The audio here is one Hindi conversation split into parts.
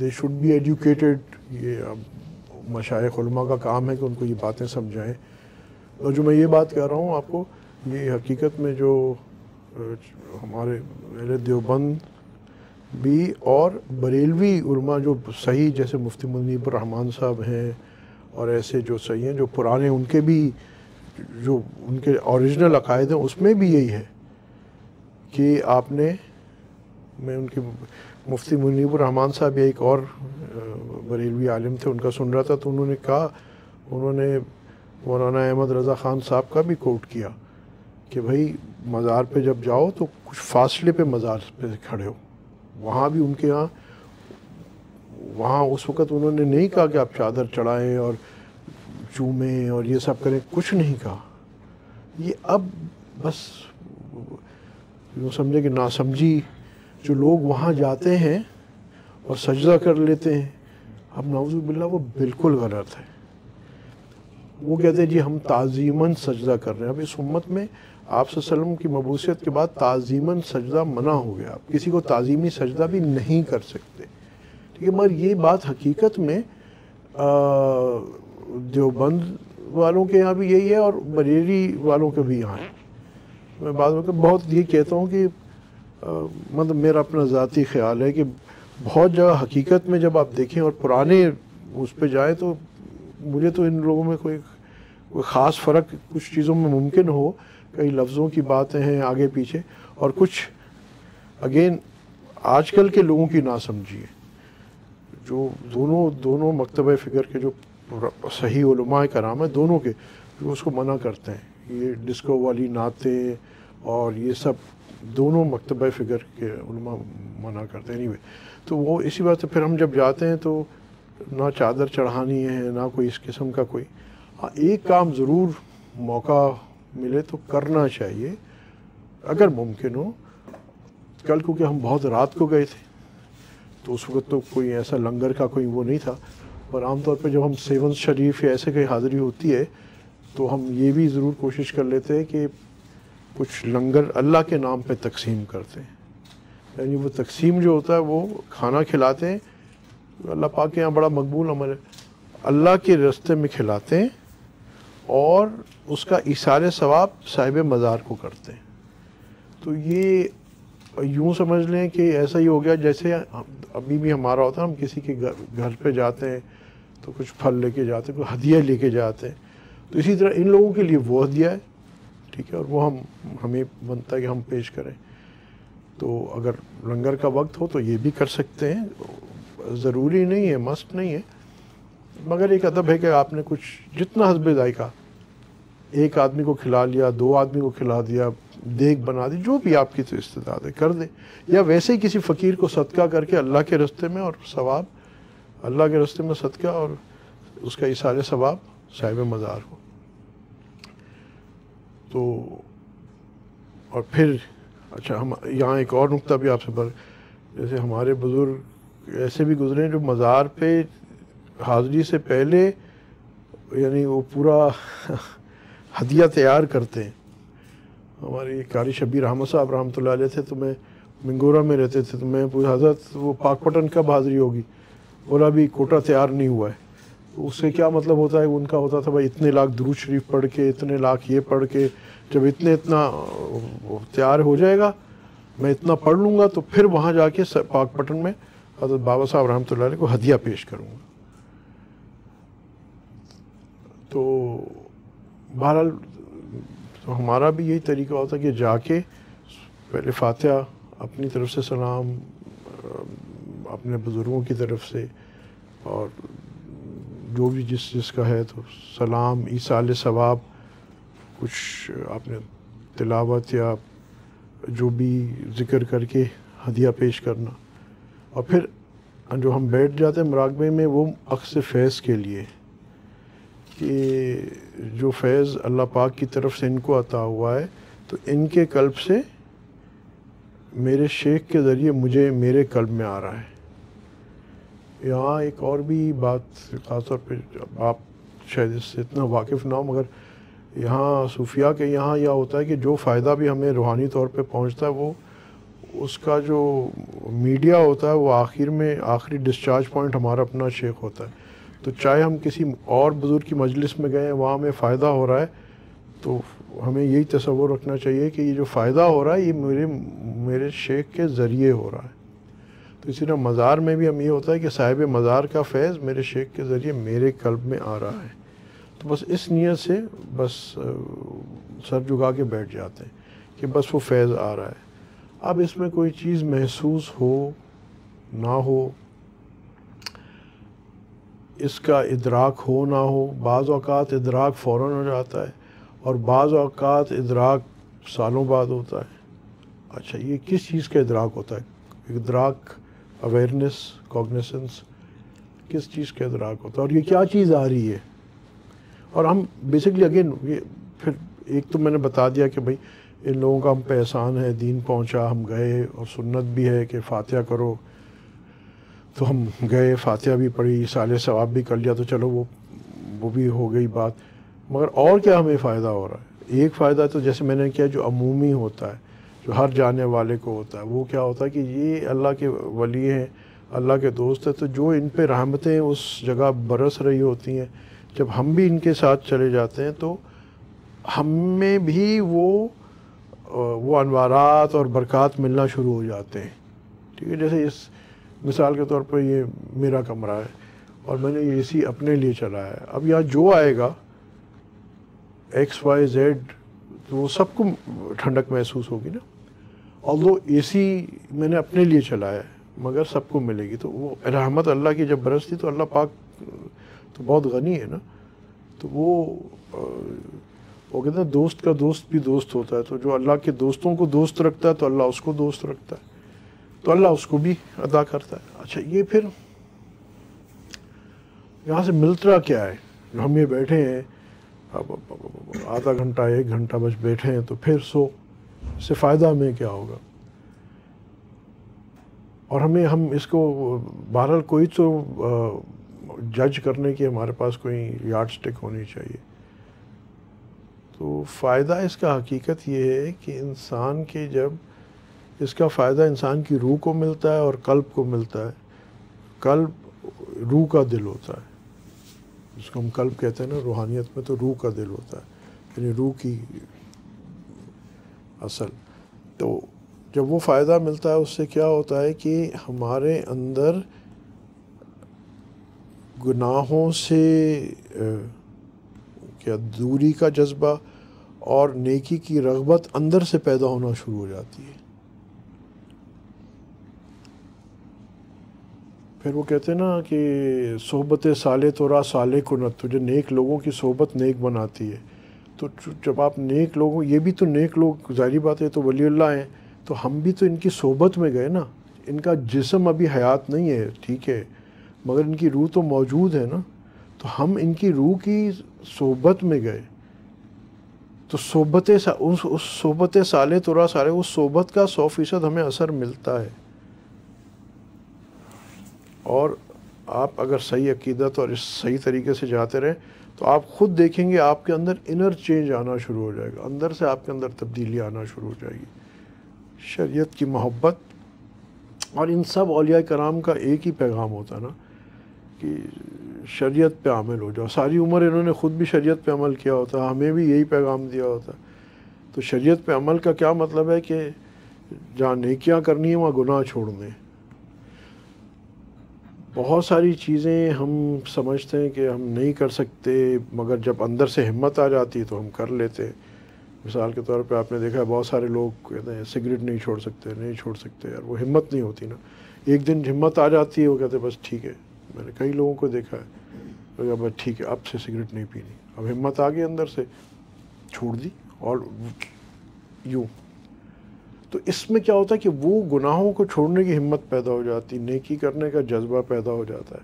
दे शुड बी एजुकेटेड ये अब मशाइमा का काम है कि उनको ये बातें समझाएं और जो मैं ये बात कह रहा हूँ आपको ये हकीकत में जो हमारे मेरे देवबंद भी और बरेलवी उर्मा जो सही जैसे मुफ्ती मुनीब रहमान साहब हैं और ऐसे जो सही हैं जो पुराने उनके भी जो उनके ओरिजिनल अकायद हैं उसमें भी यही है कि आपने मैं उनकी मुफ्ती मुनीबरहमान साहब या एक और बरेलवी आलिम थे उनका सुन रहा था तो उन्होंने कहा उन्होंने मौलाना अहमद रज़ा ख़ान साहब का भी कोट किया कि भाई मज़ार पे जब जाओ तो कुछ फासले पे मज़ार पे खड़े हो वहाँ भी उनके यहाँ वहाँ उस वक़्त उन्होंने नहीं कहा कि आप चादर चढ़ाएं और चूमें और ये सब करें कुछ नहीं कहा ये अब बस यूँ समझे कि नासमझी जो लोग वहाँ जाते हैं और सजदा कर लेते हैं अब नवजुबिल्ला वो बिल्कुल गलत है वो कहते हैं जी हम ताज़ीमन सजदा कर रहे हैं अब इस उम्मत में आप वसलम की मबूसियत के बाद ताज़ीमन सजदा मना हो गया आप किसी को ताज़ीमी सजदा भी नहीं कर सकते ठीक है मगर ये बात हकीकत में देवबंद वालों के यहाँ भी यही है और बरेली वालों के भी यहाँ है मैं बाद में तो बहुत ये कहता हूँ कि मतलब मेरा अपना ज़ाती ख्याल है कि बहुत जगह हकीकत में जब आप देखें और पुराने उस पर जाएँ तो मुझे तो इन लोगों में कोई कोई ख़ास फ़र्क कुछ चीज़ों में मुमकिन हो कई लफ्ज़ों की बातें हैं आगे पीछे और कुछ अगेन आजकल के लोगों की ना समझिए जो दोनों दोनों मकतब फ़िक्र के जो सही कराम है दोनों के जो उसको मना करते हैं ये डिस्को वाली नातें और ये सब दोनों मकतब फ़िक्र के मना करते हैं anyway, तो वो इसी बात से फिर हम जब जाते हैं तो ना चादर चढ़ानी है ना कोई इस किस्म का कोई हाँ एक काम ज़रूर मौका मिले तो करना चाहिए अगर मुमकिन हो कल क्योंकि हम बहुत रात को गए थे तो उस वक्त तो कोई ऐसा लंगर का कोई वो नहीं था पर आमतौर पर जब हम सेवन शरीफ या ऐसे कहीं हाज़िरी होती है तो हम ये भी ज़रूर कोशिश कर लेते हैं कि कुछ लंगर अल्लाह के नाम पे तकसीम करते हैं यानी वो तकसीम जो होता है वो खाना खिलाते हैं अल्लाह पाक के यहाँ बड़ा मकबूल अमल है अल्लाह के रस्ते में खिलाते हैं और उसका इशारे सवाब साहिब मज़ार को करते हैं तो ये यूँ समझ लें कि ऐसा ही हो गया जैसे अभी भी हमारा होता है हम किसी के घर घर पर जाते हैं तो कुछ फल लेके जाते हैं कुछ हदिया लेके जाते हैं तो इसी तरह इन लोगों के लिए वो हदिया है ठीक है और वो हम हमें बनता है कि हम पेश करें तो अगर लंगर का वक्त हो तो ये भी कर सकते हैं ज़रूरी नहीं है मस्त नहीं है मगर एक अदब है कि आपने कुछ जितना हसब जायका एक आदमी को खिला लिया दो आदमी को खिला दिया देख बना दी जो भी आपकी तो इस्तेदाद है कर दें या वैसे ही किसी फ़कीर को सदका करके अल्लाह के रस्ते में और सवाब अल्लाह के रस्ते में सदका और उसका इशारे सवाब साहिब मज़ार हो तो और फिर अच्छा हम यहाँ एक और नुकता भी आपसे पर जैसे हमारे बुज़ुर्ग ऐसे भी गुजरे हैं जो मज़ार पे हाज़री से पहले यानी वो पूरा हदिया तैयार करते हैं हमारे कारी शबीर अहमद साहब रहमत थे तो मैं मिंगोरा में रहते थे तो मैं पूछा हजरत तो वो पाकपटन कब हाज़िरी होगी बोला अभी कोटा तैयार नहीं हुआ है उससे क्या मतलब होता है उनका होता था भाई इतने लाख दुरूद शरीफ पढ़ के इतने लाख ये पढ़ के जब इतने इतना तैयार हो जाएगा मैं इतना पढ़ लूँगा तो फिर वहाँ जाके पाकपटन में हजरत बाबा साहब रहमत को हदिया पेश करूँगा तो बहरहाल तो हमारा भी यही तरीका होता कि जाके पहले फातिहा अपनी तरफ से सलाम अपने बुज़ुर्गों की तरफ से और जो भी जिस जिसका है तो सलाम ईसा सवाब कुछ आपने तिलावत या जो भी ज़िक्र करके हदिया पेश करना और फिर जो हम बैठ जाते हैं मराकबे में वो अक्स फैज़ के लिए कि जो फैज़ अल्लाह पाक की तरफ से इनको अता हुआ है तो इनके कल्ब से मेरे शेख के ज़रिए मुझे मेरे कल्ब में आ रहा है यहाँ एक और भी बात ख़ासतौर पर आप शायद इससे इतना वाकिफ़ ना हो मगर यहाँ सूफिया के यहाँ यह होता है कि जो फ़ायदा भी हमें रूहानी तौर पर पहुँचता है वो उसका जो मीडिया होता है वो आखिर में आखिरी डिस्चार्ज पॉइंट हमारा अपना शेख होता है तो चाहे हम किसी और बुज़ुर्ग की मजलिस में गए हैं वहाँ हमें फ़ायदा हो रहा है तो हमें यही तस्वुर रखना चाहिए कि ये जो फ़ायदा हो रहा है ये मेरे मेरे शेख के ज़रिए हो रहा है तो इसी तरह मज़ार में भी हम ये होता है कि साहिब मज़ार का फैज़ मेरे शेख के ज़रिए मेरे कल्ब में आ रहा है तो बस इस नीयत से बस सर झुका के बैठ जाते हैं कि बस वो फैज़ आ रहा है अब इसमें कोई चीज़ महसूस हो ना हो इसका इदराक हो ना हो बाज़ अवत इदराक फ़ौर हो जाता है और बाज़ अवत इदराक सालों बाद होता है अच्छा ये किस चीज़ का इदराक होता है इदराक अवेयरनेस कॉग्निसेंस किस चीज़ का अदराक होता है और ये क्या चीज़ आ रही है और हम बेसिकली अगेन ये फिर एक तो मैंने बता दिया कि भाई इन लोगों का हम पे एहसान है दीन पहुंचा हम गए और सुन्नत भी है कि फातिहा करो तो हम गए फातिहा भी पढ़ी साल सवाब भी कर लिया तो चलो वो वो भी हो गई बात मगर और क्या हमें फ़ायदा हो रहा है एक फ़ायदा तो जैसे मैंने किया जो अमूमी होता है जो हर जाने वाले को होता है वो क्या होता है कि ये अल्लाह के वली हैं अल्लाह के दोस्त हैं तो जो इन पर रहमतें उस जगह बरस रही होती हैं जब हम भी इनके साथ चले जाते हैं तो हम में भी वो वो अनवारात और बरक़ात मिलना शुरू हो जाते हैं ठीक है जैसे इस मिसाल के तौर पर ये मेरा कमरा है और मैंने ये इसी अपने लिए चलाया है अब यहाँ जो आएगा एक्स वाई जेड तो वो सबको ठंडक महसूस होगी ना ए सी मैंने अपने लिए चलाया है मगर सबको मिलेगी तो वो रहमत अल्लाह की जब बरसती तो अल्लाह पाक तो बहुत गनी है ना तो वो वो कहते हैं दोस्त का दोस्त भी दोस्त होता है तो जो अल्लाह के दोस्तों को दोस्त रखता है तो अल्लाह उसको दोस्त रखता है तो अल्लाह उसको भी अदा करता है अच्छा ये फिर यहाँ से मिलता क्या है हम ये बैठे हैं अब आधा घंटा एक घंटा बस बैठे हैं तो फिर सो से फ़ायदा हमें क्या होगा और हमें हम इसको बहरहाल कोई तो जज करने की हमारे पास कोई यार्ड स्टिक होनी चाहिए तो फ़ायदा इसका हकीकत ये है कि इंसान के जब इसका फ़ायदा इंसान की रूह को मिलता है और कल्प को मिलता है कल्प रूह का दिल होता है जिसको हम कल्प कहते हैं ना रूहानियत में तो रूह का दिल होता है यानी रूह की असल तो जब वो फ़ायदा मिलता है उससे क्या होता है कि हमारे अंदर गुनाहों से क्या दूरी का जज्बा और नेकी की रगबत अंदर से पैदा होना शुरू हो जाती है फिर वो कहते हैं ना कि सोहबत साले तो रा साले को न तुझे नेक लोगों की सोहबत नेक बनाती है तो जब आप नेक लोगों ये भी तो नेक लोग जारी बात है तो वलील्ला हैं तो हम भी तो इनकी सोबत में गए ना इनका जिसम अभी हयात नहीं है ठीक है मगर इनकी रूह तो मौजूद है ना तो हम इनकी रूह की सोबत में गए तो सोबत उस उस सोबत साले तुरा सारे उस सोबत का सौ फ़ीसद हमें असर मिलता है और आप अगर सही अकीदत और इस सही तरीके से जाते रहें तो आप खुद देखेंगे आपके अंदर इनर चेंज आना शुरू हो जाएगा अंदर से आपके अंदर तब्दीली आना शुरू हो जाएगी शरीयत की मोहब्बत और इन सब अलिया कराम का एक ही पैगाम होता ना कि शरीयत पे आमल हो जाओ सारी उम्र इन्होंने ख़ुद भी शरीयत पे अमल किया होता हमें भी यही पैगाम दिया होता तो शरीयत पे अमल का क्या मतलब है कि जहाँ नेकियाँ करनी है वहाँ गुनाह छोड़ दें बहुत सारी चीज़ें हम समझते हैं कि हम नहीं कर सकते मगर जब अंदर से हिम्मत आ जाती है तो हम कर लेते हैं मिसाल के तौर पे आपने देखा है बहुत सारे लोग कहते हैं सिगरेट नहीं छोड़ सकते नहीं छोड़ सकते यार वो हिम्मत नहीं होती ना एक दिन हिम्मत आ जाती है वो कहते बस ठीक है मैंने कई लोगों को देखा है तो बस ठीक है अब से सिगरेट नहीं पीनी अब हिम्मत आ गई अंदर से छोड़ दी और यूँ तो इसमें क्या होता है कि वो गुनाहों को छोड़ने की हिम्मत पैदा हो जाती नेकी करने का जज्बा पैदा हो जाता है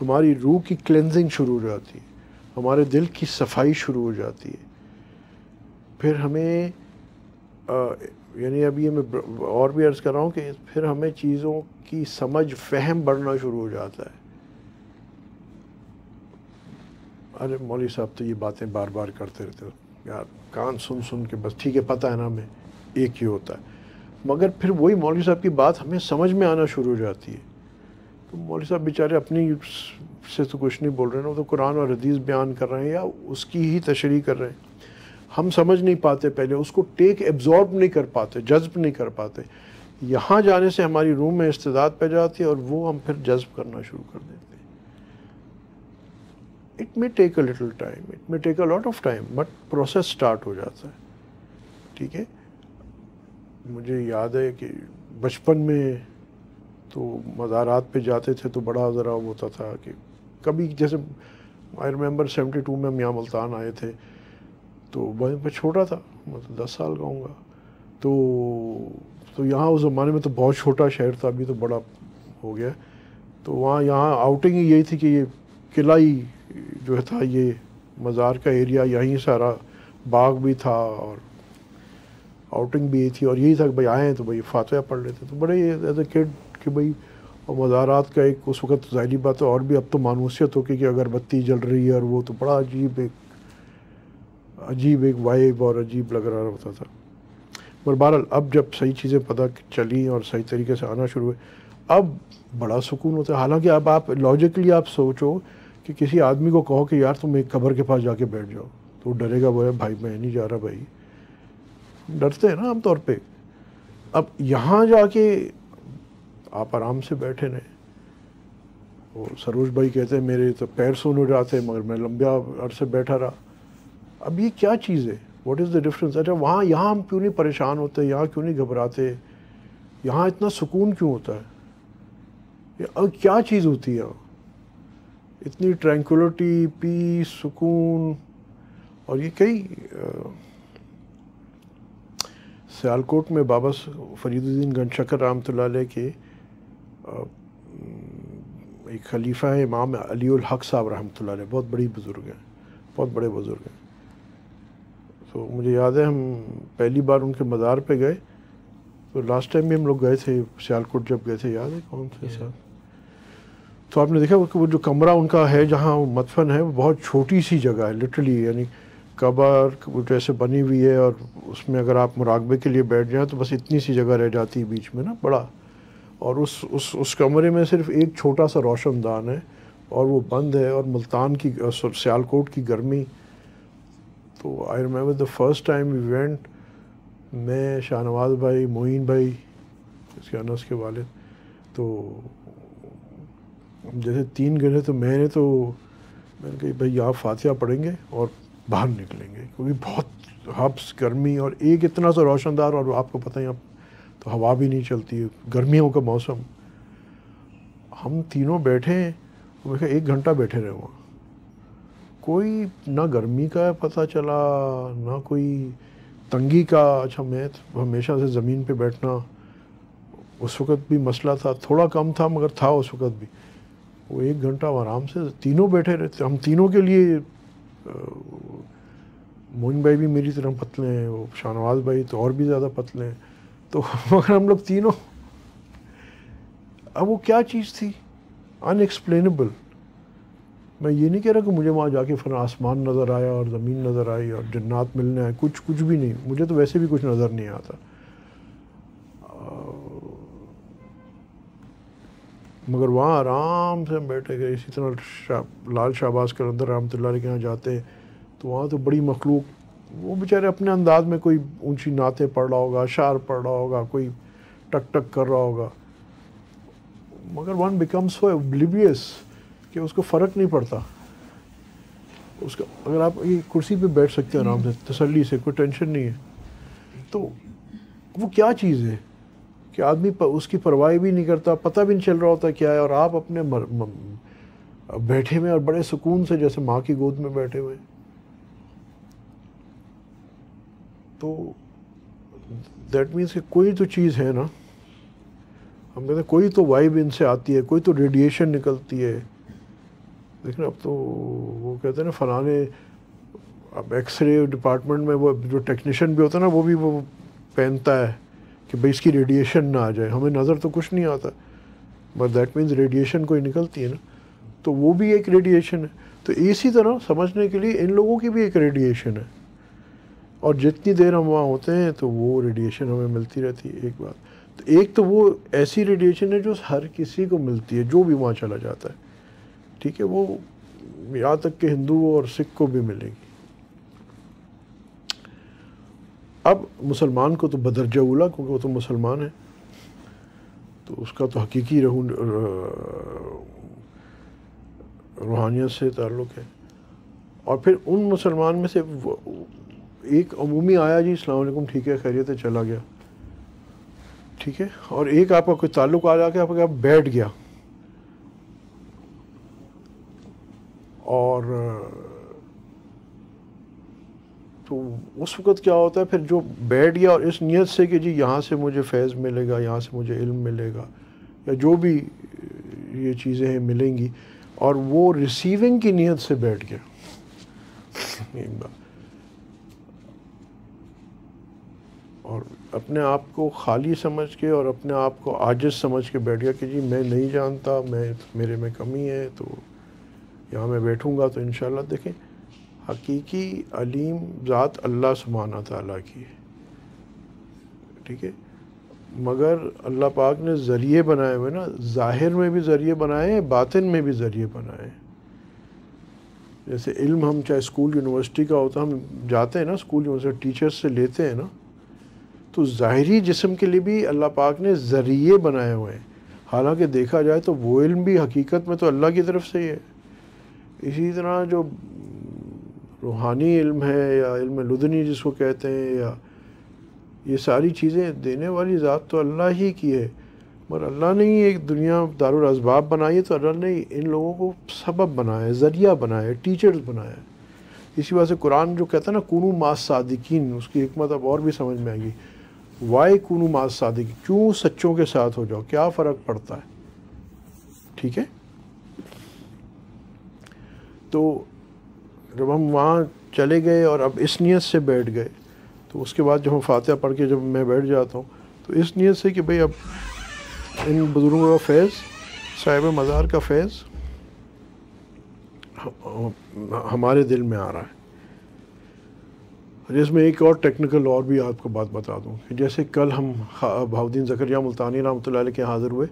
हमारी रूह की क्लेंजिंग शुरू हो जाती है हमारे दिल की सफाई शुरू हो जाती है फिर हमें यानी अभी ये मैं और भी अर्ज़ कर रहा हूँ कि फिर हमें चीज़ों की समझ फहम बढ़ना शुरू हो जाता है अरे मौली साहब तो ये बातें बार बार करते रहते हो यार कान सुन सुन के बस ठीक है पता है ना हमें एक ही होता है मगर फिर वही मौलवी साहब की बात हमें समझ में आना शुरू हो जाती है तो मौलवी साहब बेचारे अपनी से तो कुछ नहीं बोल रहे ना वो तो कुरान और हदीस बयान कर रहे हैं या उसकी ही तशरी कर रहे हैं हम समझ नहीं पाते पहले उसको टेक एब्जॉर्ब नहीं कर पाते जज्ब नहीं कर पाते यहाँ जाने से हमारी रूह में इस्तेदाद पै जाती है और वो हम फिर जज्ब करना शुरू कर देते हैं it may take a little time it may take a lot of time but process start हो जाता है ठीक है मुझे याद है कि बचपन में तो मज़ारात पे जाते थे तो बड़ा ज़रा होता था कि कभी जैसे आई रिमेम्बर सेवेंटी टू में हम यहाँ मुल्तान आए थे तो वहीं पर छोटा था मतलब तो दस साल का हूँगा तो तो यहाँ उस ज़माने में तो बहुत छोटा शहर था अभी तो बड़ा हो गया तो वहाँ यहाँ आउटिंग ही यही थी कि ये किला ही जो था ये मज़ार का एरिया यहीं सारा बाग भी था और आउटिंग भी यही थी और यही था कि भाई आए हैं तो भाई फातह पढ़ लेते तो बड़े एज ए किड कि भाई और मज़ारात का एक उस वक्त ज़ाहरी बात है और भी अब तो मानूसियत होगी कि अगरबत्ती जल रही है और वो तो बड़ा अजीब एक अजीब एक वाइब और अजीब लग रहा होता था पर बहरहाल अब जब सही चीज़ें पता चली और सही तरीके से आना शुरू हुए अब बड़ा सुकून होता है हालांकि अब आप लॉजिकली आप सोचो कि किसी आदमी को कहो कि यार तुम एक कबर के पास जाके बैठ जाओ तो डरेगा बोले भाई मैं नहीं जा रहा भाई डरते हैं ना आमतौर पे अब यहाँ जाके आप आराम से बैठे रहें वो सरोज भाई कहते हैं मेरे तो पैर सुन जाते मगर मैं लंबे अरसे बैठा रहा अब ये क्या चीज़ है वॉट इज़ द डिफरेंस अच्छा वहाँ यहाँ हम क्यों नहीं परेशान होते यहाँ क्यों नहीं घबराते यहाँ इतना सुकून क्यों होता है अब क्या चीज़ होती है इतनी ट्रैंकुलटी पीस सुकून और ये कई सियालकोट में बाबा फरीदुद्दीन गन शकर रहमत के एक खलीफा है इमाम अली हक साहब रहमत बहुत बड़ी बुज़ुर्ग हैं बहुत बड़े बुज़ुर्ग हैं तो मुझे याद है हम पहली बार उनके मज़ार पे गए तो लास्ट टाइम भी हम लोग गए थे सियालकोट जब गए थे याद है कौन थे साहब तो आपने देखा वो जो कमरा उनका है जहाँ मदफन है वो बहुत छोटी सी जगह है लिटरली यानी कबर जैसे बनी हुई है और उसमें अगर आप मुराकबे के लिए बैठ जाए तो बस इतनी सी जगह रह जाती है बीच में ना बड़ा और उस उस उस कमरे में सिर्फ एक छोटा सा रोशनदान है और वो बंद है और मुल्तान की सियालकोट की गर्मी तो I remember the first time event मैं शाहनवाज भाई मोइन भाई इसके अनस के वाले तो जैसे तीन गिने तो मैंने तो मैंने कही भाई आप फातिहा पढ़ेंगे और बाहर निकलेंगे क्योंकि बहुत हब्स गर्मी और एक इतना सा रोशनदार और आपको पता ही आप तो हवा भी नहीं चलती है गर्मियों का मौसम हम तीनों बैठे हैं मैं एक घंटा बैठे रहे वहाँ कोई ना गर्मी का पता चला ना कोई तंगी का अच्छा मैं तो हमेशा से ज़मीन पे बैठना उस वक़्त भी मसला था थोड़ा कम था मगर था उस वक़्त भी वो एक घंटा आराम से तीनों बैठे रहते हम तीनों के लिए मोइन भाई भी मेरी तरह पतले हैं वो शाहनवाज भाई तो और भी ज़्यादा पतले हैं तो मगर हम लोग तीनों अब वो क्या चीज़ थी अनएक्सप्लेनेबल मैं ये नहीं कह रहा कि मुझे वहाँ जाके फिर आसमान नज़र आया और ज़मीन नज़र आई और जन्नात मिलने आए कुछ कुछ भी नहीं मुझे तो वैसे भी कुछ नज़र नहीं आता मगर वहाँ आराम से हम बैठे गए इसी तरह शा, लाल शाहबाज के अंदर रहमत के यहाँ जाते हैं तो वहाँ तो बड़ी मखलूक वो बेचारे अपने अंदाज में कोई ऊंची नाते पढ़ रहा होगा शार पढ़ रहा होगा कोई टक टक कर रहा होगा मगर वन बिकम्स सो एब्लिबियस कि उसको फ़र्क नहीं पड़ता उसका अगर आप ये कुर्सी पे बैठ सकते हैं आराम से तसल्ली से कोई टेंशन नहीं है तो वो क्या चीज़ है कि आदमी पर उसकी परवाह भी नहीं करता पता भी नहीं चल रहा होता क्या है और आप अपने मर, म, बैठे हुए और बड़े सुकून से जैसे माँ की गोद में बैठे हुए तो दैट मीन्स कि कोई तो चीज़ है ना हम कहते हैं कोई तो वाइब इनसे आती है कोई तो रेडिएशन निकलती है लेकिन अब तो वो कहते हैं ना फलाने अब एक्सरे डिपार्टमेंट में वो जो टेक्नीशियन भी होता है ना वो भी वो पहनता है कि भाई इसकी रेडिएशन ना आ जाए हमें नज़र तो कुछ नहीं आता बट दैट मीन्स रेडिएशन कोई निकलती है ना तो वो भी एक रेडिएशन है तो इसी तरह समझने के लिए इन लोगों की भी एक रेडिएशन है और जितनी देर हम वहाँ होते हैं तो वो रेडिएशन हमें मिलती रहती है एक बात तो एक तो वो ऐसी रेडिएशन है जो हर किसी को मिलती है जो भी वहाँ चला जाता है ठीक है वो यहाँ तक कि हिंदू और सिख को भी मिलेगी अब मुसलमान को तो बदरजा उला क्योंकि वो तो मुसलमान है तो उसका तो हकीकी रहू रूहानियत से ताल्लुक़ है और फिर उन मुसलमान में से एक अमूमी आया जी अलैक्म ठीक है खैरियत चला गया ठीक है और एक आपका कोई ताल्लुक आ जाके आपका आप बैठ गया और तो उस वक़्त क्या होता है फिर जो बैठ गया और इस नीयत से कि जी यहाँ से मुझे फैज़ मिलेगा यहाँ से मुझे इल्म मिलेगा या जो भी ये चीज़ें हैं मिलेंगी और वो रिसीविंग की नीयत से बैठ गया एक बार और अपने आप को खाली समझ के और अपने आप को आजिज समझ के बैठ गया कि जी मैं नहीं जानता मैं मेरे में कमी है तो यहाँ मैं बैठूँगा तो इन देखें हकीकी अलीम ज़ात अल्लाह सुबहाना ताली की है ठीक है मगर अल्लाह पाक ने ज़रिए बनाए हुए ना ज़ाहिर में भी ज़रिए बनाए हैं बातिन में भी ज़रिए बनाए हैं जैसे इल्म हम चाहे स्कूल यूनिवर्सिटी का होता हम जाते हैं ना स्कूल यूनिवर्सिटी टीचर्स से लेते हैं ना तो ज़ाहरी जिसम के लिए भी अल्लाह पाक ने ज़रिए बनाए हुए हैं हालांकि देखा जाए तो वो इल्म भी हकीकत में तो अल्लाह की तरफ से ही है इसी तरह जो रूहानी इल्म है या इल्म लुदनी जिसको कहते हैं या ये सारी चीज़ें देने वाली ज़ात तो अल्लाह ही की है मगर अल्लाह ने ही एक दुनिया दारुल बनाई है तो अल्लाह ने इन लोगों को सबब बनाया ज़रिया बनाया टीचर्स बनाया इसी वजह से कुरान जो कहता है ना कूनू मास सादिकीन उसकी हमत अब और भी समझ में आएगी वाई कूनू मास सादिक क्यों सच्चों के साथ हो जाओ क्या फ़र्क पड़ता है ठीक है तो जब हम वहाँ चले गए और अब इस नीयत से बैठ गए तो उसके बाद जब हम फातह पढ़ के जब मैं बैठ जाता हूँ तो इस नीयत से कि भाई अब इन बुज़ुर्गों का फैज़ साहिब मज़ार का फैज़ हमारे दिल में आ रहा है इसमें एक और टेक्निकल और भी आपको बात बता दूं कि जैसे कल हम भाउद्दीन जकरिया मुल्तानी रहमत के हाज़िर हुए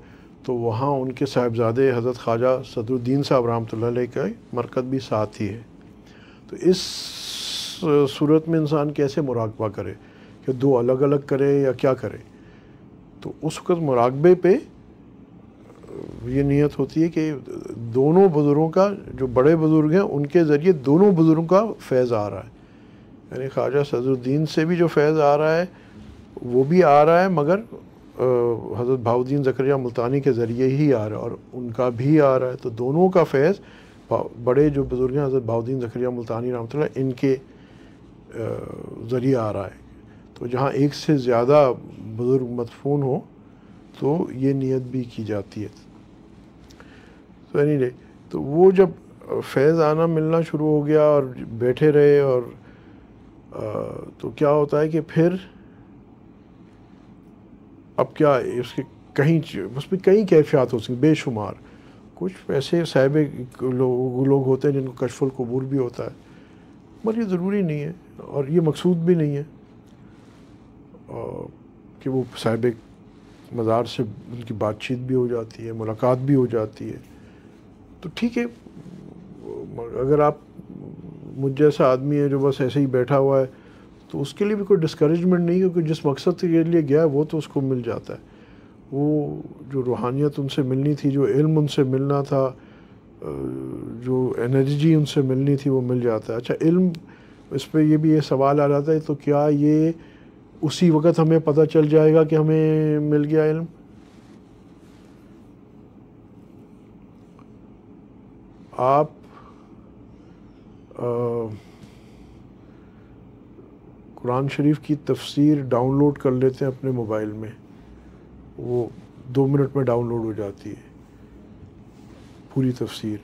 तो वहाँ उनके साहिबजादे हज़रत ख्वाजा सदरुद्दीन साहब रहमत के मरकज़ भी साथ ही है तो इस सूरत में इंसान कैसे मुराकबा करे कि दो अलग अलग करे या क्या करे तो उस वक्त मुराकबे पे ये नीयत होती है कि दोनों बुज़ुर्गों का जो बड़े बुज़ुर्ग हैं उनके ज़रिए दोनों बुज़ुर्गों का फैज़ आ रहा है यानी ख्वाजा सदरुद्दीन से भी जो फैज़ आ रहा है वो भी आ रहा है मगर हज़रत भाउद्दीन जकरिया मुल्तानी के ज़रिए ही आ रहा है और उनका भी आ रहा है तो दोनों का फैज़ बड़े जो बुज़ुर्ग हैं हज़रत बाउद्दीन जखरिया मुल्तानी रहमत इनके ज़रिए आ रहा है तो जहाँ एक से ज़्यादा बुज़ुर्ग मदफून हो तो ये नियत भी की जाती है तो एनी रे तो वो जब फैज़ आना मिलना शुरू हो गया और बैठे रहे और आ, तो क्या होता है कि फिर अब क्या इसके कहीं उसमें कई कैफियात हो सकती बेशुमार कुछ ऐसे साहब लोग लो होते हैं जिनको कशफुल कबूर भी होता है मगर ये ज़रूरी नहीं है और ये मकसूद भी नहीं है कि वो साहब मज़ार से उनकी बातचीत भी हो जाती है मुलाकात भी हो जाती है तो ठीक है अगर आप मुझ जैसा आदमी है जो बस ऐसे ही बैठा हुआ है तो उसके लिए भी कोई डिस्करेजमेंट नहीं क्योंकि जिस मकसद के लिए गया है वो तो उसको मिल जाता है वो जो रूहानियत उनसे मिलनी थी जो इल्म उनसे मिलना था जो एनर्जी उनसे मिलनी थी वो मिल जाता है अच्छा इल्म इस पर यह भी ये सवाल आ जाता है तो क्या ये उसी वक़्त हमें पता चल जाएगा कि हमें मिल गया इल्म आप कुरान शरीफ की तफसीर डाउनलोड कर लेते हैं अपने मोबाइल में वो दो मिनट में डाउनलोड हो जाती है पूरी तफसीर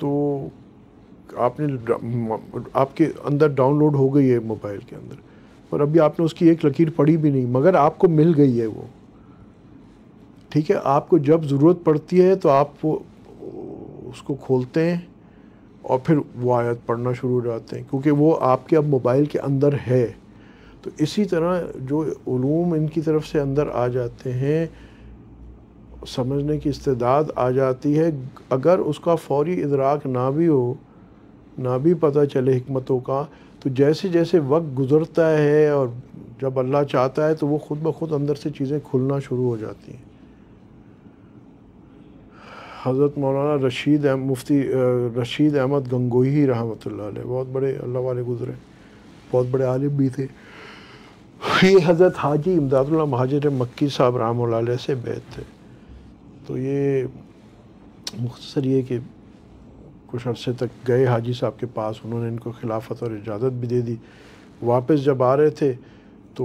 तो आपने आपके अंदर डाउनलोड हो गई है मोबाइल के अंदर पर अभी आपने उसकी एक लकीर पड़ी भी नहीं मगर आपको मिल गई है वो ठीक है आपको जब ज़रूरत पड़ती है तो आप वो उसको खोलते हैं और फिर वो आयत पढ़ना शुरू हो जाते हैं क्योंकि वो आपके अब मोबाइल के अंदर है तो इसी तरह जो ूम इनकी तरफ से अंदर आ जाते हैं समझने की इस्तेदाद आ जाती है अगर उसका फौरी इदराक ना भी हो ना भी पता चले हमतों का तो जैसे जैसे वक्त गुज़रता है और जब अल्लाह चाहता है तो वो ख़ुद ब खुद अंदर से चीज़ें खुलना शुरू हो जाती हैं हज़रत मौलाना रशीद मुफ्ती रशीद अहमद गंगोही रहमत बहुत बड़े अल्लाह वाले गुज़रे बहुत बड़े आलिम भी थे ये हज़रत हाजी इमदादुल्ला महाजर मक्की साहब राम से बैत थे तो ये मुख्तर ये कि कुछ अरसे तक गए हाजी साहब के पास उन्होंने इनको खिलाफत और इजाज़त भी दे दी वापस जब आ रहे थे तो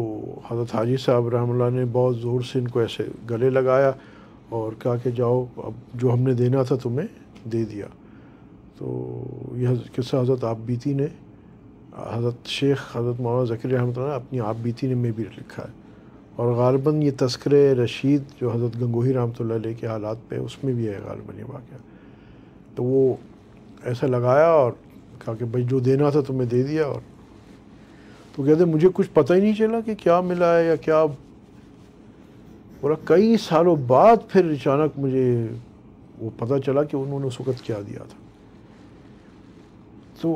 हज़रत हाजी साहब रहमल्ला ने बहुत ज़ोर से इनको ऐसे गले लगाया और कहा कि जाओ अब जो हमने देना था तुम्हें दे दिया तो यह किस्सा हज़रत आप बीती ने हज़रत शेख हज़रत मौलाना ज़कीर रहमत अपनी आप बीती में भी लिखा है और गालबा ये तस्कर रशीद जो हज़रत गंगोही रहमत के हालात पे उसमें भी है गालबा ये वाक़ तो वो ऐसा लगाया और कहा कि भाई जो देना था तुम्हें दे दिया और तो कहते मुझे कुछ पता ही नहीं चला कि क्या मिला है या क्या बोला कई सालों बाद फिर अचानक मुझे वो पता चला कि उन्होंने उस वक़्त क्या दिया था तो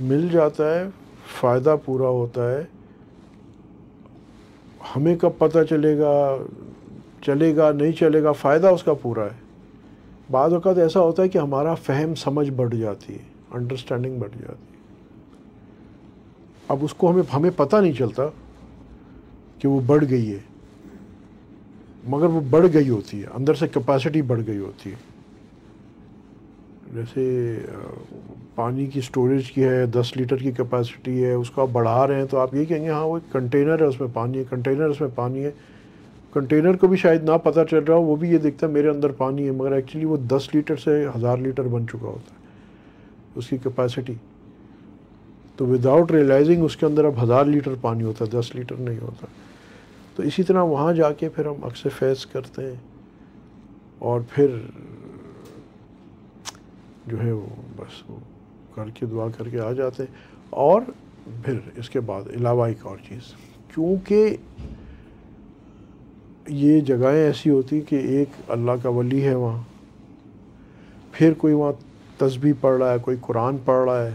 मिल जाता है फ़ायदा पूरा होता है हमें कब पता चलेगा चलेगा नहीं चलेगा फ़ायदा उसका पूरा है बाद वक़्त ऐसा होता है कि हमारा फहम समझ बढ़ जाती है अंडरस्टैंडिंग बढ़ जाती है अब उसको हमें हमें पता नहीं चलता कि वो बढ़ गई है मगर वो बढ़ गई होती है अंदर से कैपेसिटी बढ़ गई होती है जैसे पानी की स्टोरेज की है दस लीटर की कैपेसिटी है उसको आप बढ़ा रहे हैं तो आप ये कहेंगे हाँ वो एक कंटेनर है उसमें पानी है कंटेनर उसमें पानी है कंटेनर को भी शायद ना पता चल रहा हो वो भी ये देखता है मेरे अंदर पानी है मगर एक्चुअली वो दस लीटर से हज़ार लीटर बन चुका होता है उसकी कैपेसिटी तो विदाउट रियलाइजिंग उसके अंदर अब हज़ार लीटर पानी होता है दस लीटर नहीं होता तो इसी तरह वहाँ जाके फिर हम अक्सर फैस करते हैं और फिर जो है वो बस वो करके दुआ करके आ जाते और फिर इसके बाद अलावा एक और चीज़ क्योंकि ये जगहें ऐसी होती कि एक अल्लाह का वली है वहाँ फिर कोई वहाँ तस्बी पढ़ रहा है कोई कुरान पढ़ रहा है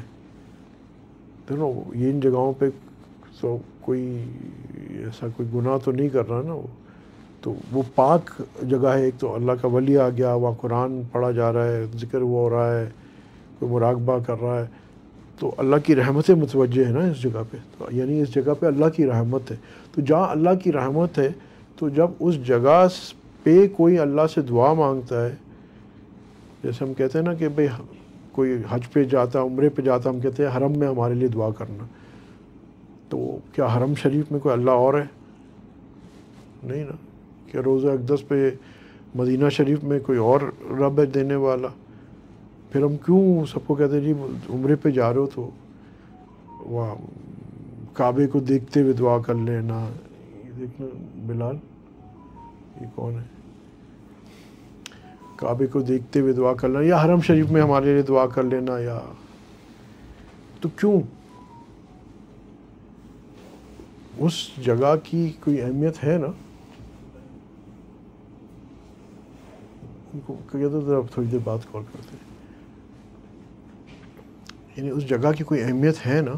देखो तो ये इन जगहों पे तो कोई ऐसा कोई गुनाह तो नहीं कर रहा ना वो तो वो पाक जगह है एक तो अल्लाह का वली आ गया वहाँ कुरान पढ़ा जा रहा है ज़िक्र वो हो रहा है कोई मुराकबा कर रहा है तो अल्लाह की रहमतें मुतवजह है ना इस जगह पे तो यानी इस जगह पे अल्लाह की रहमत है तो जहाँ अल्लाह की रहमत है तो जब उस जगह पे कोई अल्लाह से दुआ मांगता है जैसे हम कहते हैं ना कि भाई कोई हज पे जाता उम्र पे जाता हम कहते हैं हरम में हमारे लिए दुआ करना तो क्या हरम शरीफ में कोई अल्लाह और है नहीं ना कि रोज़ अकदस पे मदीना शरीफ में कोई और रब है देने वाला फिर हम क्यों सबको कहते हैं जी उम्र पे जा रहे हो तो वाह काबे को देखते हुए दुआ कर लेना ये देखना बिलाल ये कौन है काबे को देखते हुए दुआ कर लेना या हरम शरीफ में हमारे लिए दुआ कर लेना या तो क्यों उस जगह की कोई अहमियत है ना को कहता था आप थोड़ी देर बाद कॉल करते यानी उस जगह की कोई अहमियत है ना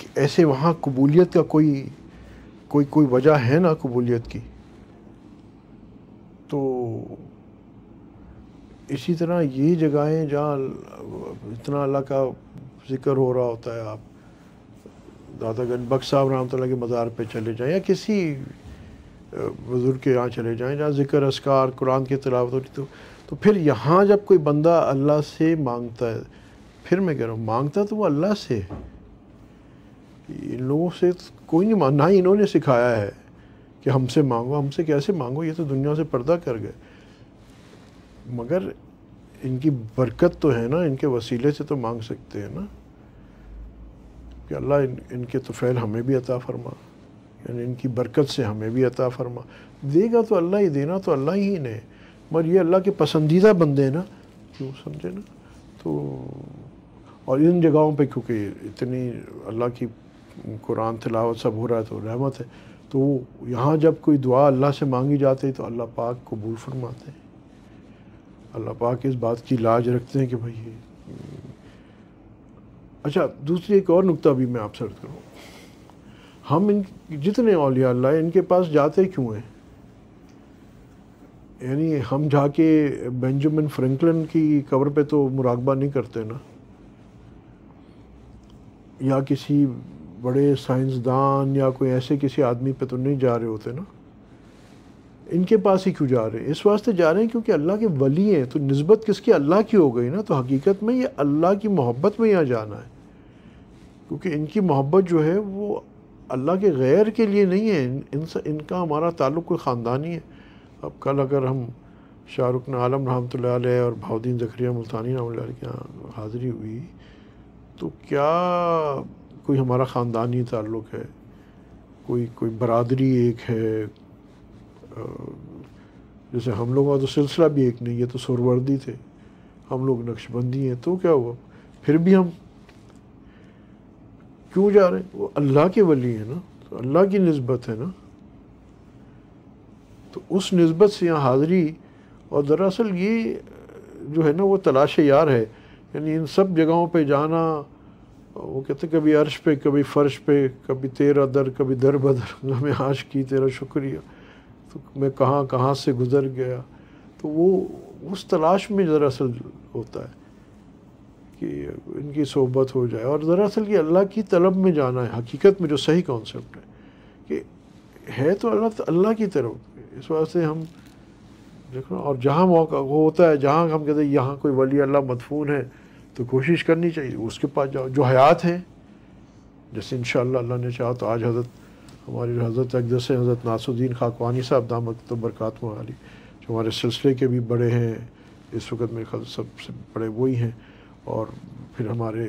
कि ऐसे वहाँ कबूलियत का कोई कोई कोई वजह है ना कबूलियत की तो इसी तरह ये जगहें जहाँ इतना अल्लाह का जिक्र हो रहा होता है आप दादागंज बख्श साहब राम के मज़ार पे चले जाएं या किसी बुज़ुर्ग के यहाँ चले जाएँ जहाँ ज़िक्र असकार कुरान की तलावत होती तो तो फिर यहाँ जब कोई बंदा अल्लाह से मांगता है फिर मैं कह रहा हूँ मांगता तो वो अल्लाह से इन लोगों से तो कोई नहीं मांग ना ही इन्होंने सिखाया है कि हमसे मांगो हमसे कैसे मांगो ये तो दुनिया से पर्दा कर गए मगर इनकी बरकत तो है ना इनके वसीले से तो मांग सकते हैं ना कि अल्लाह इन इनके तो फैल हमें भी अता फरमा यानी इनकी बरकत से हमें भी अता फरमा देगा तो अल्लाह ही देना तो अल्लाह ही ने मगर ये अल्लाह के पसंदीदा बंदे हैं ना क्यों समझे ना तो और इन जगहों पे क्योंकि इतनी अल्लाह की कुरान तलावत सब हो रहा है तो रहमत है तो यहाँ जब कोई दुआ अल्लाह से मांगी जाती है तो अल्लाह पाक कबूल फरमाते हैं अल्लाह पाक इस बात की लाज रखते हैं कि भाई अच्छा दूसरी एक और नुकता भी मैं आप सर्द करूँ हम इन जितने औलिया अल्लाह इनके पास जाते क्यों हैं यानी हम जाके बेंजामिन फ्रैंकलिन की कब्र पे तो मुराकबा नहीं करते ना या किसी बड़े साइंसदान या कोई ऐसे किसी आदमी पे तो नहीं जा रहे होते ना इनके पास ही क्यों जा रहे हैं इस वास्ते जा रहे हैं क्योंकि अल्लाह के वली हैं तो नस्बत किसकी अल्लाह की हो गई ना तो हकीकत में ये अल्लाह की मोहब्बत में यहाँ जाना है क्योंकि इनकी मोहब्बत जो है वो अल्लाह के गैर के लिए नहीं है इन इनका हमारा ताल्लुक़ कोई ख़ानदानी है अब कल अगर हम शाहरुख ने आलम रहमत और भाउद्दीन जखरिया मुल्तानी रहा के यहाँ हाज़िरी हुई तो क्या कोई हमारा ख़ानदानी ताल्लुक़ है कोई कोई बरदरी एक है जैसे हम लोगों का तो सिलसिला भी एक नहीं है तो सुरवर्दी थे हम लोग नक्शबंदी हैं तो क्या हुआ फिर भी हम क्यों जा रहे हैं वो अल्लाह के वली है ना तो अल्लाह की नस्बत है ना तो उस नस्बत से यहाँ हाज़री और दरअसल ये जो है ना वो तलाश यार है यानी इन सब जगहों पे जाना वो कहते कभी अर्श पे कभी फ़र्श पे कभी तेरा दर कभी दर बदर हमें आश की तेरा शुक्रिया तो मैं कहाँ कहाँ से गुज़र गया तो वो उस तलाश में दरअसल होता है कि इनकी सोबत हो जाए और दरअसल ये अल्लाह की तलब में जाना है हकीकत में जो सही कॉन्सेप्ट है कि है तो अल्लाह अल्लाह की तरफ इस वजह से हम देखो और जहाँ मौका वो होता है जहाँ हम कहते हैं यहाँ कोई वली अल्लाह मदफून है तो कोशिश करनी चाहिए उसके पास जाओ जो हयात हैं जैसे इन अल्लाह ने चाहा तो आज हज़रत हमारी हज़रत अकदस हज़रत नासुद्दीन खाकवानी साहब दामक तो बरक़ात वाली जो हमारे सिलसिले के भी बड़े हैं इस वक्त मेरे ख्याल सबसे बड़े वही हैं और फिर हमारे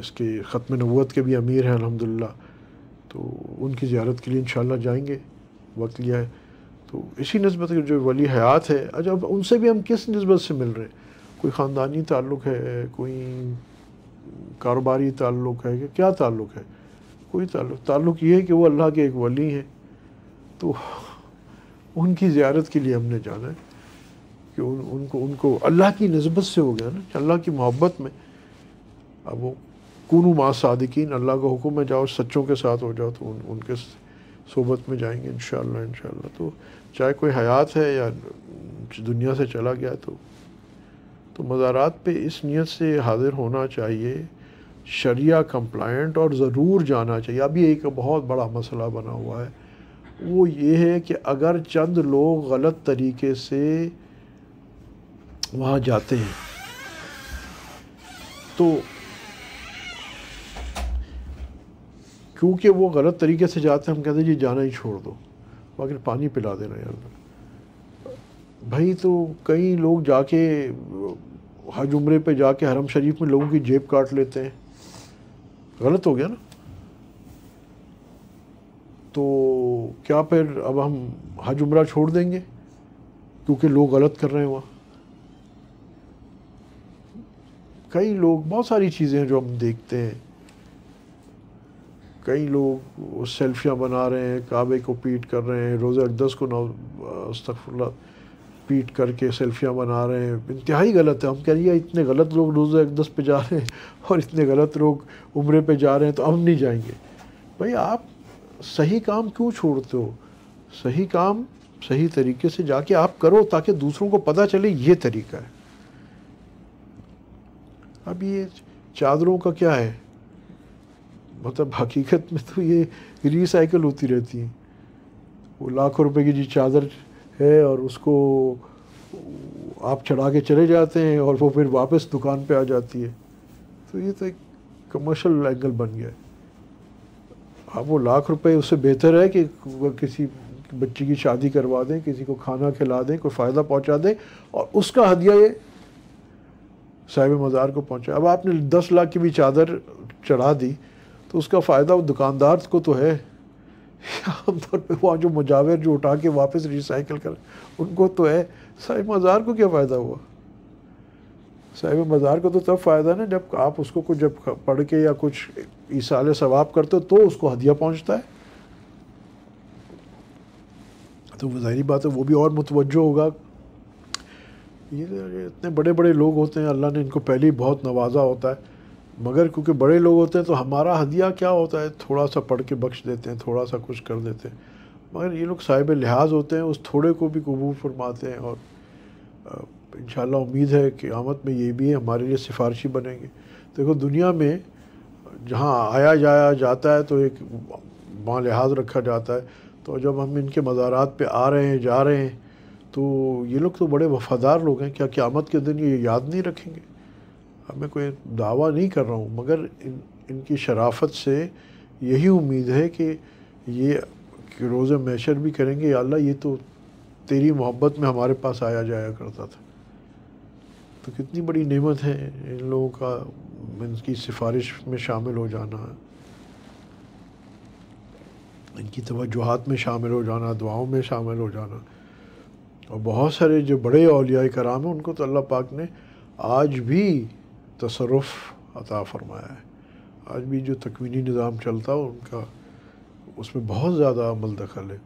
इसके ख़त्म नबूत के भी अमीर हैं अलहमदिल्ला तो उनकी ज्यारत के लिए इन जाएंगे वक्त लिया है तो इसी नस्बत के जो वली हयात है अच्छा अब उनसे भी हम किस नस्बत से मिल रहे हैं कोई ख़ानदानी ताल्लुक़ है कोई कारोबारी ताल्लुक़ है कि क्या ताल्लुक़ है कोई ताल्लुक ताल्लुक ये है कि वो अल्लाह के एक वली हैं तो उनकी ज्यारत के लिए हमने जाना है कि उन, उनको उनको अल्लाह की नस्बत से हो गया ना अल्लाह की मोहब्बत में अब वो कूनू माँ सदकिन अल्लाह का हुक्म में जाओ सच्चों के साथ हो जाओ तो उन, उनके सोबत में जाएंगे इन शाह तो चाहे कोई हयात है या दुनिया से चला गया तो तो मज़ारात पे इस नीयत से हाज़िर होना चाहिए शरिया कम्पलाइंट और ज़रूर जाना चाहिए अभी एक बहुत बड़ा मसला बना हुआ है वो ये है कि अगर चंद लोग गलत तरीके से वहाँ जाते हैं तो क्योंकि वो गलत तरीके से जाते हैं हम कहते हैं जी जाना ही छोड़ दो बाकी पानी पिला देना यार भाई तो कई लोग जाके हज उम्रे पे जाके हरम शरीफ में लोगों की जेब काट लेते हैं गलत हो गया ना तो क्या फिर अब हम हज उम्रा छोड़ देंगे क्योंकि लोग गलत कर रहे हैं वहाँ कई लोग बहुत सारी चीज़ें हैं जो हम देखते हैं कई लोग सेल्फियाँ बना रहे हैं काबे को पीट कर रहे हैं रोज़ा अकदस को नौस्तफुल्ला पीट करके सेल्फियाँ बना रहे हैं इंतहाई गलत है हम कह रही है इतने गलत लोग रोज़ अकदस पे जा रहे हैं और इतने गलत लोग उम्र पे जा रहे हैं तो हम नहीं जाएंगे भाई आप सही काम क्यों छोड़ते हो सही काम सही तरीके से जाके आप करो ताकि दूसरों को पता चले ये तरीका है अब ये चादरों का क्या है मतलब हकीकत में तो ये रिसाइकल होती रहती हैं वो लाखों रुपए की जी चादर है और उसको आप चढ़ा के चले जाते हैं और वो फिर वापस दुकान पे आ जाती है तो ये तो एक कमर्शल एंगल बन गया है अब वो लाख रुपए उससे बेहतर है कि किसी बच्ची की शादी करवा दें किसी को खाना खिला दें कोई फ़ायदा पहुंचा दें और उसका हदिया ये साहिब मज़ार को पहुँचा अब आपने दस लाख की भी चादर चढ़ा दी तो उसका फ़ायदा वो दुकानदार को तो है आमतौर पर वहाँ जो मुजावर जो उठा के वापस रिसाइकिल कर उनको तो है साहिब मज़ार को क्या फ़ायदा हुआ साहिब मज़ार को तो तब फ़ायदा ना जब आप उसको कुछ जब पढ़ के या कुछ ईसाल सवाब करते हो तो उसको हदिया पहुँचता है तो ज़ाहरी बात है वो भी और मुतवजो होगा ये इतने बड़े बड़े लोग होते हैं अल्लाह ने इनको पहले ही बहुत नवाजा होता है मगर क्योंकि बड़े लोग होते हैं तो हमारा हदिया क्या होता है थोड़ा सा पढ़ के बख्श देते हैं थोड़ा सा कुछ कर देते हैं मगर ये लोग साहिब लिहाज होते हैं उस थोड़े को भी कबूल फरमाते हैं और इन उम्मीद है कि आमद में ये भी है हमारे लिए सिफारशी बनेंगे देखो दुनिया में जहाँ आया जाया जाता है तो एक वहाँ लिहाज रखा जाता है तो जब हम इनके मज़ारात पे आ रहे हैं जा रहे हैं तो ये लोग तो बड़े वफादार लोग हैं क्या क़्यामत के दिन ये याद नहीं रखेंगे अब मैं कोई दावा नहीं कर रहा हूँ मगर इन इनकी शराफत से यही उम्मीद है कि ये रोज़ मैशर भी करेंगे अल्लाह ये तो तेरी मोहब्बत में हमारे पास आया जाया करता था तो कितनी बड़ी नेमत है इन लोगों का इनकी सिफारिश में शामिल हो जाना इनकी तोजुहत में शामिल हो जाना दुआओं में शामिल हो जाना और बहुत सारे जो बड़े अलिया कराम हैं उनको तो अल्लाह पाक ने आज भी तसरफ अता फरमाया है आज भी जो तकवीनी निज़ाम चलता है उनका उसमें बहुत ज़्यादा अमल दखल है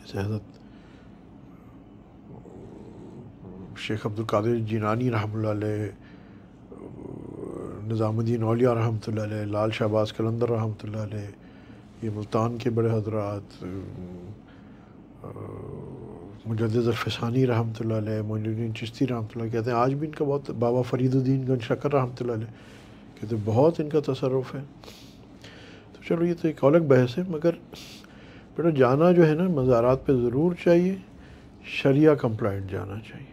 जैसे हजरत शेख अब्दुल कादिर जीनानी रहमल निज़ामुद्दीन अलिया रहमत लाल शहबाज कलंदर रहमत ये मुल्तान के बड़े हजरात मुजद फिसानी रहमत मोजुद्दीन चिश्ती रहमत कहते हैं आज भी इनका बहुत बाबा फरीदुद्दीन गन शकर रहमत कहते हैं बहुत इनका तसरफ़ है तो चलो ये तो एक अलग बहस है मगर बेटा जाना जो है ना मज़ारात पर ज़रूर चाहिए शरिया कम्प्लाइंट जाना चाहिए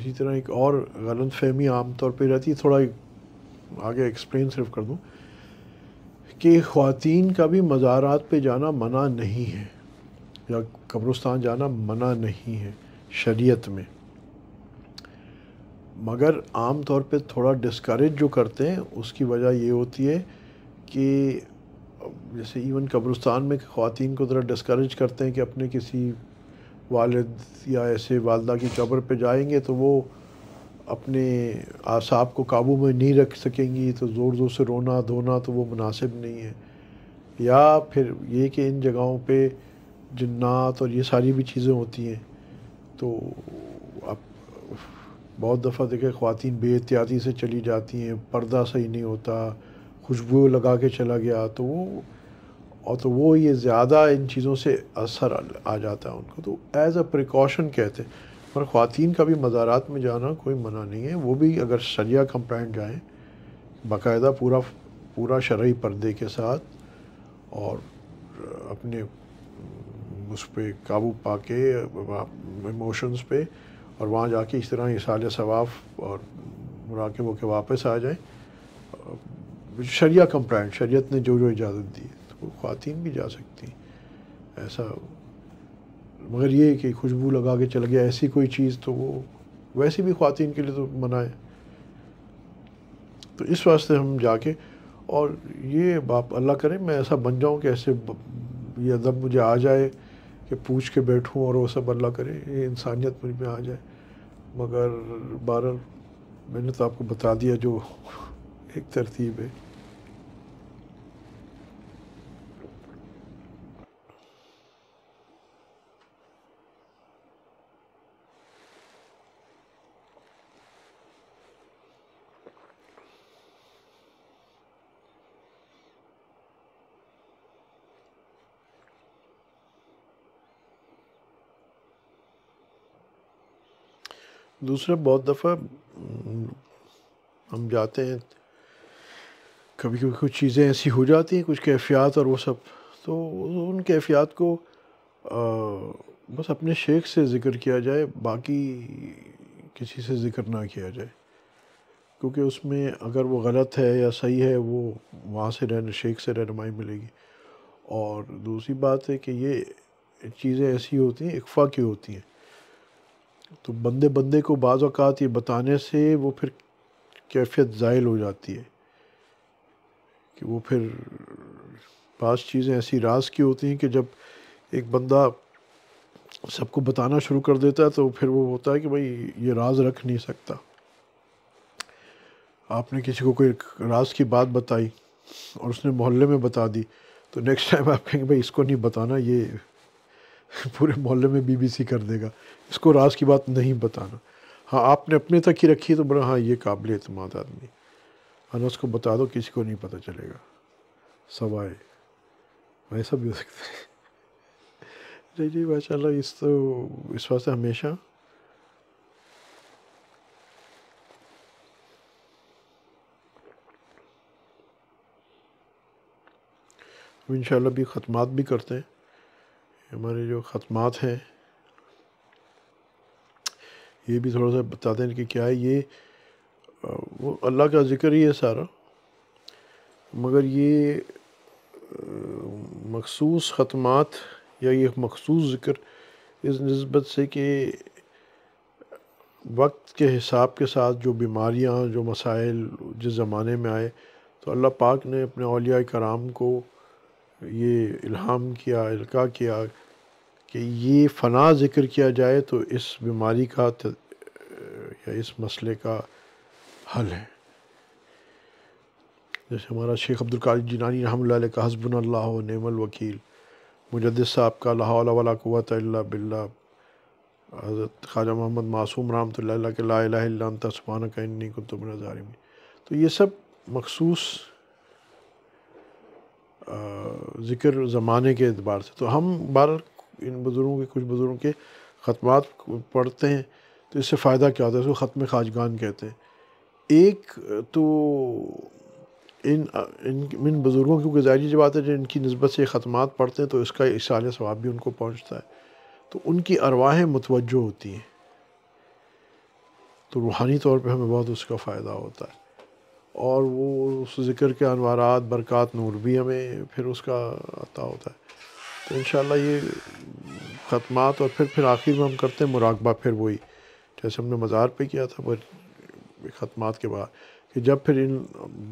इसी तरह एक और गलत फहमी आम तौर पर रहती है थोड़ा आगे एक्सप्लेन सिर्फ कर दूँ कि ख़्वीन का भी मज़ारात पर जाना मना नहीं है या कब्रस्तान जाना मना नहीं है शरीयत में मगर आम तौर पे थोड़ा डिस्करेज जो करते हैं उसकी वजह ये होती है कि जैसे इवन कब्रस्तान में ख़वान को ज़रा डिस्करेज करते हैं कि अपने किसी वालद या ऐसे वालदा की कब्र पे जाएंगे तो वो अपने आसाब को काबू में नहीं रख सकेंगी तो ज़ोर ज़ोर से रोना धोना तो वो मुनासिब नहीं है या फिर ये कि इन जगहों पर जन्नात और ये सारी भी चीज़ें होती हैं तो आप बहुत दफ़ा देखे ख़वान बेहतियाती से चली जाती हैं पर्दा सही नहीं होता खुशबू लगा के चला गया तो वो और तो वो ये ज़्यादा इन चीज़ों से असर आ जाता है उनको तो एज़ अ प्रिकॉशन कहते हैं पर ख़वान का भी मज़ारात में जाना कोई मना नहीं है वो भी अगर शरिया कंप्लाइंट जाएँ बाकायदा पूरा पूरा शरा पर्दे के साथ और अपने उस पर काबू पा के इमोशंस पे और वहाँ जाके इस तरह साल सवाफ़ और मुराकब होकर वापस आ जाए शरिया कंप्लाइंट शरीत ने जो जो इजाज़त दी तो वो भी जा सकती हैं ऐसा मगर ये कि खुशबू लगा के चल गया ऐसी कोई चीज़ तो वो वैसे भी खातन के लिए तो मनाए तो इस वास्ते हम जाके और ये बाप अल्लाह करें मैं ऐसा बन जाऊँ कि ऐसे ये अदब मुझे आ जाए कि पूछ के बैठूं और वो सब अल्लाह करे ये इंसानियत मुझ में आ जाए मगर बारह मैंने तो आपको बता दिया जो एक तरतीब है दूसरा बहुत दफ़ा हम्म, हम जाते हैं कभी कभी कुछ चीज़ें ऐसी हो जाती हैं कुछ कैफियत और वो सब तो उन कैफियत को आ, बस अपने शेख से ज़िक्र किया जाए बाकी किसी से ज़िक्र ना किया जाए क्योंकि उसमें अगर वो गलत है या सही है वो वहाँ से रहन शेख से रहनमाई मिलेगी और दूसरी बात है कि ये चीज़ें ऐसी होती हैं इकफा की होती हैं तो बंदे बंदे को बाज़ात ये बताने से वो फिर कैफियत ज़ायल हो जाती है कि वो फिर पाँच चीज़ें ऐसी राज की होती हैं कि जब एक बंदा सबको बताना शुरू कर देता है तो फिर वो होता है कि भाई ये राज रख नहीं सकता आपने किसी को कोई राज की बात बताई और उसने मोहल्ले में बता दी तो नेक्स्ट टाइम आप कहेंगे भाई इसको नहीं बताना ये पूरे मोहल्ले में बीबीसी कर देगा इसको राज की बात नहीं बताना हाँ आपने अपने तक ही रखी है तो बोला हाँ ये काबिल अतमाद आदमी हाँ उसको बता दो किसी को नहीं पता चलेगा सवाए ऐसा भी हो सकता है जी जी माशा इस तो इस वास्ते हमेशा इन भी ख़त्मात भी करते हैं हमारे जो ख़त्मात हैं ये भी थोड़ा सा बताते हैं कि क्या है ये वो अल्लाह का ज़िक्र ही है सारा मगर ये मखसूस ख़त्मात या ये मखसूस ज़िक्र इस नस्बत से कि वक्त के हिसाब के साथ जो बीमारियाँ जो मसाइल जिस ज़माने में आए तो अल्लाह पाक ने अपने अलिया कराम को ये इल्हाम किया इल्का किया कि ये फ़ना ज़िक्र किया जाए तो इस बीमारी का या इस मसले का हल है जैसे हमारा शेख अब्दुल अब्दुल्कारी जिनानी रहमल का हसबन नमल वकील मुजद साहब का लाला कुत बिल्ला हज़रत ख्वाजा मोहम्मद मासूम रहमत ला के लाला तस्मान का इन्नी कुतुब नजारिम तो ये सब मखसूस ज़िक्र ज़माने के अतबार से तो हम बार इन बुज़ुर्गों के कुछ बुज़ुर्गों के ख़तमात पढ़ते हैं तो इससे फ़ायदा क्या होता है उसको ख़त्म खाजगान कहते हैं एक तो इन इन इन बुज़ुर्गों की गुजारिश ज़ाहिर जब आते हैं इनकी नस्बत से ख़तमात पढ़ते हैं तो इसका इशार स्वाब भी उनको पहुँचता है तो उनकी अरवाहें मुतवजह होती हैं तो रूहानी तौर पर हमें बहुत उसका फ़ायदा होता है और वो उस ज़िक्र के अनवारात बरक़ात नूर भी हमें फिर उसका अता होता है तो इन ये ख़त्मात और फिर फिर आखिर में हम करते हैं मुराकबा फिर वही जैसे हमने मज़ार पे किया था पर ख़त्मात के बाद कि जब फिर इन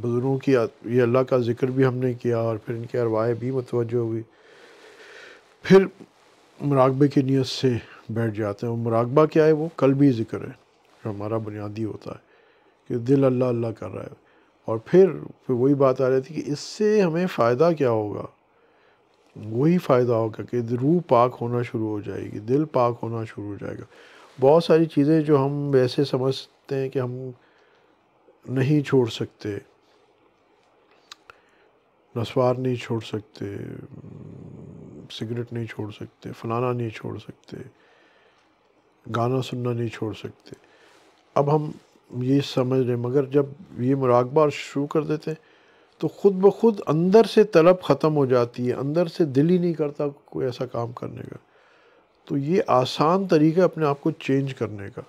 बुज़ुर्गों की ये अल्लाह का ज़िक्र भी हमने किया और फिर इनके अरवाए भी मतवजह हुई फिर मुराकबे की नीयत से बैठ जाते हैं और मुराकबा क्या है वो कल भी ज़िक्र है जो हमारा बुनियादी होता है कि दिल अल्लाह अल्लाह कर रहा है और फिर फिर वही बात आ रही थी कि इससे हमें फ़ायदा क्या होगा वही फ़ायदा होगा कि रूह पाक होना शुरू हो जाएगी दिल पाक होना शुरू हो जाएगा बहुत सारी चीज़ें जो हम वैसे समझते हैं कि हम नहीं छोड़ सकते नस्वार नहीं छोड़ सकते सिगरेट नहीं छोड़ सकते फलाना नहीं छोड़ सकते गाना सुनना नहीं छोड़ सकते अब हम ये समझ रहे मगर जब ये मुराकबा शुरू कर देते हैं तो ख़ुद ब खुद अंदर से तलब ख़त्म हो जाती है अंदर से दिल ही नहीं करता कोई ऐसा काम करने का तो ये आसान तरीका अपने आप को चेंज करने का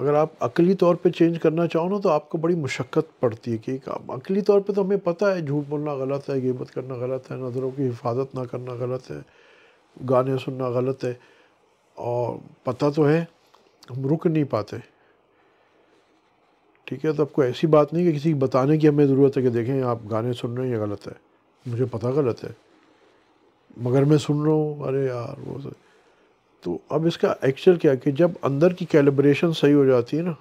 अगर आप अकली तौर पे चेंज करना चाहो ना तो आपको बड़ी मुशक्क़त पड़ती है कि अकली तौर पे तो हमें पता है झूठ बोलना गलत है गिबत करना गलत है नज़रों की हिफाजत ना करना गलत है गाने सुनना गलत है और पता तो है हम रुक नहीं पाते ठीक है तो आपको ऐसी बात नहीं कि किसी बताने की हमें ज़रूरत है कि देखें आप गाने सुन रहे हैं ये गलत है मुझे पता गलत है मगर मैं सुन रहा हूँ अरे यार वो तो अब इसका एक्चुअल क्या कि जब अंदर की कैलिब्रेशन सही हो जाती है ना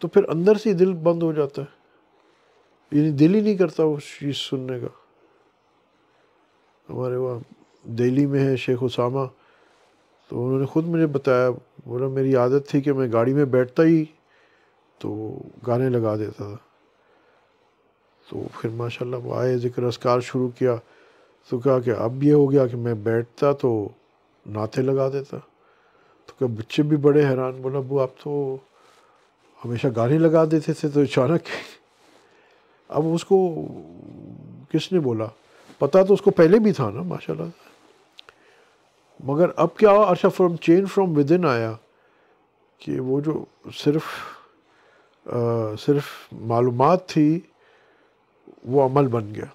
तो फिर अंदर से ही दिल बंद हो जाता है यानी दिल ही नहीं करता उस चीज़ सुनने का हमारे वहाँ दिल्ली में है शेख उसामा तो उन्होंने ख़ुद मुझे बताया बोला मेरी आदत थी कि मैं गाड़ी में बैठता ही तो गाने लगा देता था तो फिर माशाल्लाह वो आए ज़िक्र असकार शुरू किया तो कहा कि अब ये हो गया कि मैं बैठता तो नाते लगा देता तो क्या बच्चे भी बड़े हैरान बोला वो आप तो हमेशा गाने लगा देते थे तो अचानक अब उसको किसने बोला पता तो उसको पहले भी था ना माशाल्लाह मगर अब क्या अर्शा from change from within आया कि वो जो सिर्फ़ सिर्फ मालूम थी वो अमल बन गया